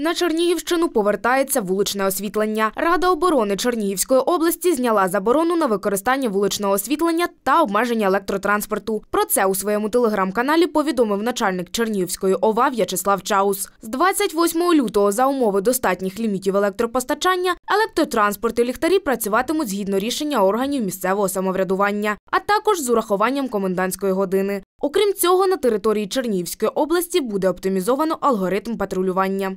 На Чернігівщину повертається вуличне освітлення. Рада оборони Чернігівської області зняла заборону на використання вуличного освітлення та обмеження електротранспорту. Про це у своєму телеграм-каналі повідомив начальник Чернігівської ОВА В'ячеслав Чаус. З 28 лютого за умови достатніх лімітів електропостачання електротранспорт і ліхтарі працюватимуть згідно рішення органів місцевого самоврядування, а також з урахуванням комендантської години. Окрім цього, на території Чернігівської області буде оптимізовано алгоритм патрулювання.